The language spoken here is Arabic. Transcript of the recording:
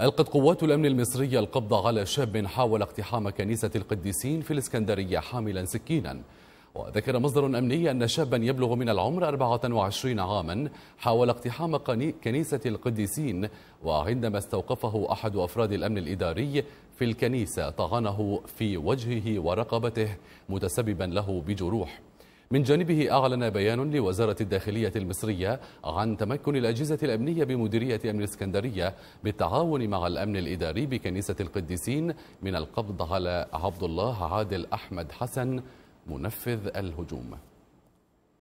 ألقت قوات الأمن المصرية القبض على شاب حاول اقتحام كنيسة القديسين في الإسكندرية حاملا سكينا وذكر مصدر أمني أن شابا يبلغ من العمر 24 عاما حاول اقتحام كنيسة القديسين وعندما استوقفه أحد أفراد الأمن الإداري في الكنيسة طعنه في وجهه ورقبته متسببا له بجروح من جانبه أعلن بيان لوزارة الداخلية المصرية عن تمكن الأجهزة الأمنية بمديرية أمن الإسكندرية بالتعاون مع الأمن الإداري بكنيسة القديسين من القبض على عبد الله عادل أحمد حسن منفذ الهجوم